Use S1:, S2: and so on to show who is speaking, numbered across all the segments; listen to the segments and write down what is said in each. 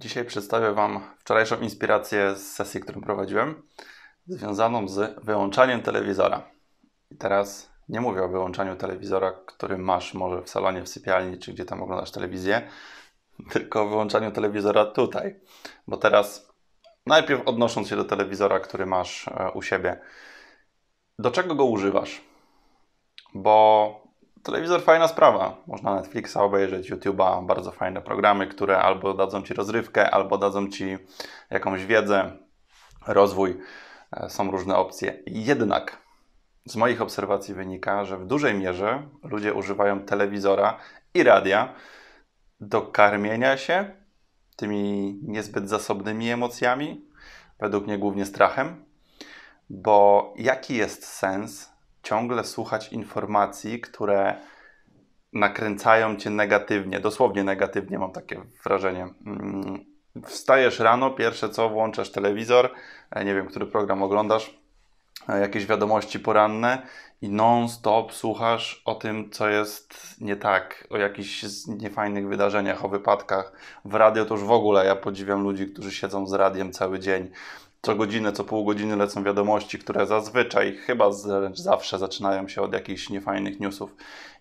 S1: Dzisiaj przedstawię Wam wczorajszą inspirację z sesji, którą prowadziłem, związaną z wyłączaniem telewizora. I teraz nie mówię o wyłączaniu telewizora, który masz może w salonie, w sypialni, czy gdzie tam oglądasz telewizję, tylko o wyłączaniu telewizora tutaj. Bo teraz najpierw odnosząc się do telewizora, który masz e, u siebie, do czego go używasz? Bo Telewizor fajna sprawa. Można Netflixa obejrzeć, YouTube'a, bardzo fajne programy, które albo dadzą Ci rozrywkę, albo dadzą Ci jakąś wiedzę, rozwój. E, są różne opcje. Jednak z moich obserwacji wynika, że w dużej mierze ludzie używają telewizora i radia do karmienia się tymi niezbyt zasobnymi emocjami, według mnie głównie strachem, bo jaki jest sens ciągle słuchać informacji, które nakręcają cię negatywnie, dosłownie negatywnie, mam takie wrażenie. Mm, wstajesz rano, pierwsze co włączasz telewizor, e, nie wiem, który program oglądasz, e, jakieś wiadomości poranne i non-stop słuchasz o tym, co jest nie tak, o jakichś niefajnych wydarzeniach, o wypadkach. W radio to już w ogóle ja podziwiam ludzi, którzy siedzą z radiem cały dzień co godzinę, co pół godziny lecą wiadomości, które zazwyczaj, chyba wręcz zawsze zaczynają się od jakichś niefajnych newsów.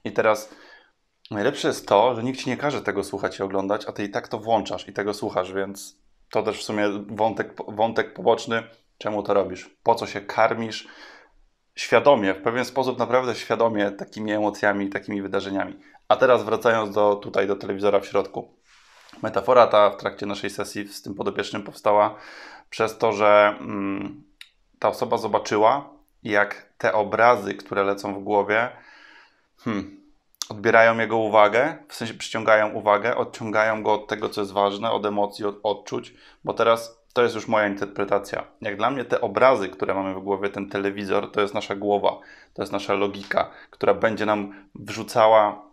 S1: I teraz najlepsze jest to, że nikt ci nie każe tego słuchać i oglądać, a ty i tak to włączasz i tego słuchasz, więc to też w sumie wątek, wątek poboczny, czemu to robisz, po co się karmisz świadomie, w pewien sposób naprawdę świadomie takimi emocjami, takimi wydarzeniami. A teraz wracając do, tutaj do telewizora w środku. Metafora ta w trakcie naszej sesji z tym podopiecznym powstała przez to, że mm, ta osoba zobaczyła, jak te obrazy, które lecą w głowie, hmm, odbierają jego uwagę, w sensie przyciągają uwagę, odciągają go od tego, co jest ważne, od emocji, od odczuć, bo teraz to jest już moja interpretacja. Jak dla mnie te obrazy, które mamy w głowie, ten telewizor, to jest nasza głowa, to jest nasza logika, która będzie nam wrzucała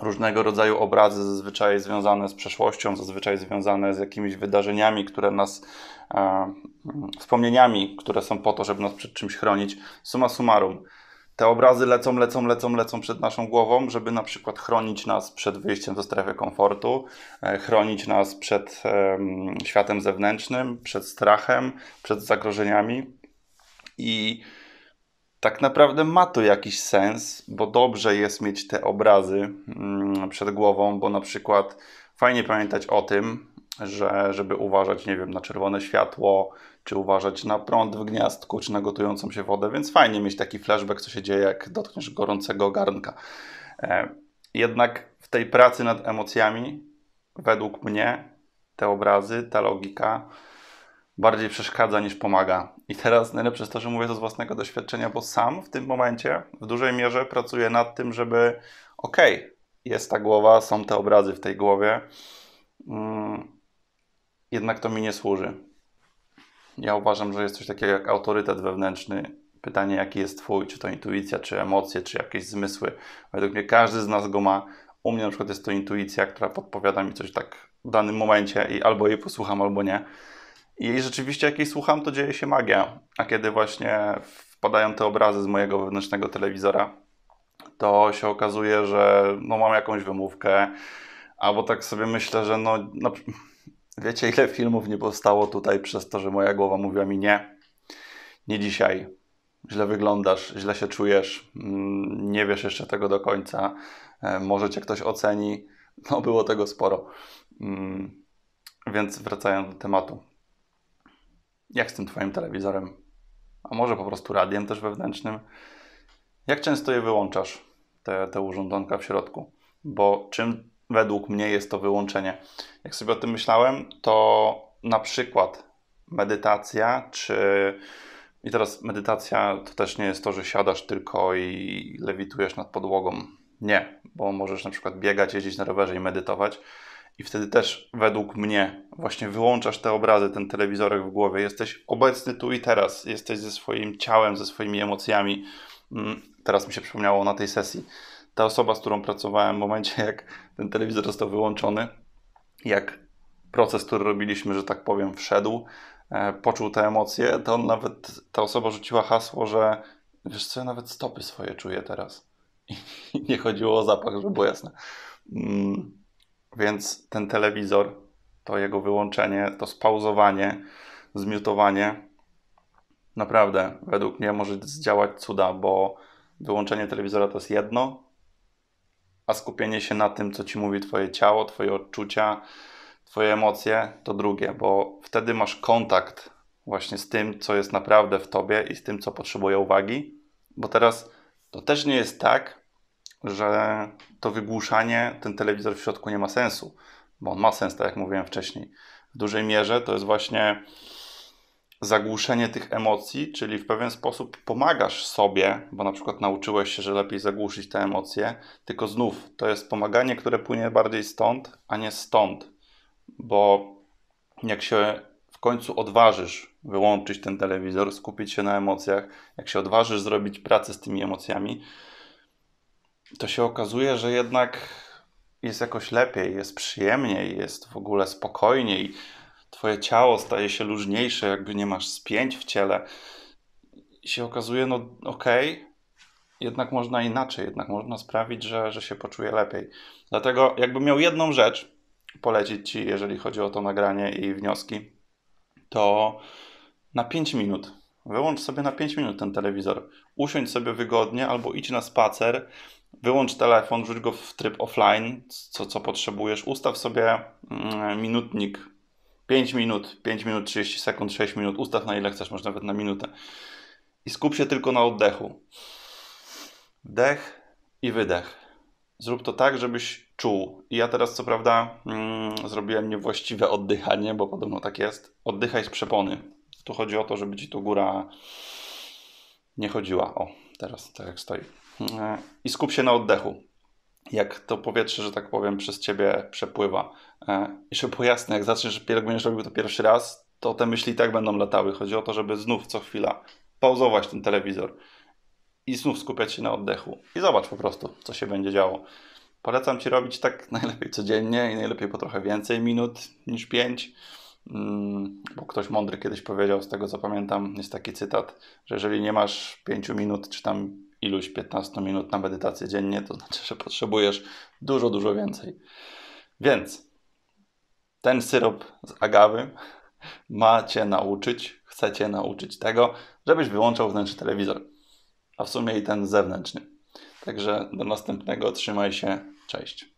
S1: różnego rodzaju obrazy, zazwyczaj związane z przeszłością, zazwyczaj związane z jakimiś wydarzeniami, które nas, e, wspomnieniami, które są po to, żeby nas przed czymś chronić. Suma summarum, te obrazy lecą, lecą, lecą, lecą przed naszą głową, żeby na przykład chronić nas przed wyjściem do strefy komfortu, e, chronić nas przed e, mm, światem zewnętrznym, przed strachem, przed zagrożeniami. I tak naprawdę ma to jakiś sens, bo dobrze jest mieć te obrazy mm, przed głową, bo na przykład fajnie pamiętać o tym, że żeby uważać, nie wiem, na czerwone światło, czy uważać na prąd w gniazdku, czy na gotującą się wodę, więc fajnie mieć taki flashback, co się dzieje, jak dotkniesz gorącego garnka. E, jednak w tej pracy nad emocjami, według mnie, te obrazy, ta logika bardziej przeszkadza niż pomaga. I teraz najlepsze jest to, że mówię to z własnego doświadczenia, bo sam w tym momencie w dużej mierze pracuję nad tym, żeby okej, okay, jest ta głowa, są te obrazy w tej głowie, mm, jednak to mi nie służy. Ja uważam, że jest coś takiego jak autorytet wewnętrzny. Pytanie, jaki jest Twój, czy to intuicja, czy emocje, czy jakieś zmysły. Według mnie każdy z nas go ma. U mnie na przykład jest to intuicja, która podpowiada mi coś tak w danym momencie i albo jej posłucham, albo nie. I rzeczywiście, jak jej słucham, to dzieje się magia. A kiedy właśnie wpadają te obrazy z mojego wewnętrznego telewizora, to się okazuje, że no, mam jakąś wymówkę, albo tak sobie myślę, że no, no wiecie, ile filmów nie powstało tutaj przez to, że moja głowa mówiła mi nie, nie dzisiaj, źle wyglądasz, źle się czujesz, mm, nie wiesz jeszcze tego do końca, e, może cię ktoś oceni. No, było tego sporo. Mm, więc wracając do tematu. Jak z tym Twoim telewizorem? A może po prostu radiem też wewnętrznym? Jak często je wyłączasz, te, te urządzonka w środku? Bo czym według mnie jest to wyłączenie? Jak sobie o tym myślałem, to na przykład medytacja czy. I teraz medytacja to też nie jest to, że siadasz tylko i lewitujesz nad podłogą. Nie, bo możesz na przykład biegać, jeździć na rowerze i medytować i wtedy też według mnie właśnie wyłączasz te obrazy, ten telewizorek w głowie, jesteś obecny tu i teraz, jesteś ze swoim ciałem, ze swoimi emocjami. Mm, teraz mi się przypomniało na tej sesji. Ta osoba, z którą pracowałem w momencie, jak ten telewizor został wyłączony, jak proces, który robiliśmy, że tak powiem, wszedł, e, poczuł te emocje, to on nawet, ta osoba rzuciła hasło, że wiesz co, ja nawet stopy swoje czuję teraz. I nie chodziło o zapach, żeby było jasne. Mm, więc ten telewizor, to jego wyłączenie, to spauzowanie, zmiutowanie, naprawdę według mnie może zdziałać cuda, bo wyłączenie telewizora to jest jedno, a skupienie się na tym, co ci mówi Twoje ciało, Twoje odczucia, Twoje emocje, to drugie, bo wtedy masz kontakt właśnie z tym, co jest naprawdę w Tobie i z tym, co potrzebuje uwagi, bo teraz to też nie jest tak, że to wygłuszanie, ten telewizor w środku nie ma sensu, bo on ma sens, tak jak mówiłem wcześniej. W dużej mierze to jest właśnie zagłuszenie tych emocji, czyli w pewien sposób pomagasz sobie, bo na przykład nauczyłeś się, że lepiej zagłuszyć te emocje, tylko znów to jest pomaganie, które płynie bardziej stąd, a nie stąd, bo jak się w końcu odważysz wyłączyć ten telewizor, skupić się na emocjach, jak się odważysz zrobić pracę z tymi emocjami, to się okazuje, że jednak jest jakoś lepiej, jest przyjemniej, jest w ogóle spokojniej. Twoje ciało staje się luźniejsze, jakby nie masz spięć w ciele. I się okazuje, no okej, okay, jednak można inaczej, jednak można sprawić, że, że się poczuje lepiej. Dlatego, jakbym miał jedną rzecz polecić Ci, jeżeli chodzi o to nagranie i wnioski, to na 5 minut. Wyłącz sobie na 5 minut ten telewizor. Usiądź sobie wygodnie albo idź na spacer wyłącz telefon, wrzuć go w tryb offline, co, co potrzebujesz, ustaw sobie mm, minutnik 5 minut, 5 minut 30 sekund, 6 minut, ustaw na ile chcesz, może nawet na minutę i skup się tylko na oddechu. Dech i wydech. Zrób to tak, żebyś czuł. I ja teraz, co prawda, mm, zrobiłem niewłaściwe oddychanie, bo podobno tak jest. Oddychaj z przepony. Tu chodzi o to, żeby ci tu góra nie chodziła. O, teraz tak jak stoi. E, i skup się na oddechu. Jak to powietrze, że tak powiem, przez ciebie przepływa. E, I żeby szybko jasne, jak zaczniesz, pielgrzymujesz robił to pierwszy raz, to te myśli i tak będą latały. Chodzi o to, żeby znów co chwila pauzować ten telewizor i znów skupiać się na oddechu. I zobacz po prostu, co się będzie działo. Polecam Ci robić tak najlepiej codziennie i najlepiej po trochę więcej minut niż pięć, mm, Bo ktoś mądry kiedyś powiedział, z tego co pamiętam, jest taki cytat, że jeżeli nie masz 5 minut czy tam iluś 15 minut na medytację dziennie, to znaczy, że potrzebujesz dużo, dużo więcej. Więc ten syrop z agawy ma Cię nauczyć, chce Cię nauczyć tego, żebyś wyłączał wnętrzny telewizor, a w sumie i ten zewnętrzny. Także do następnego, trzymaj się, cześć.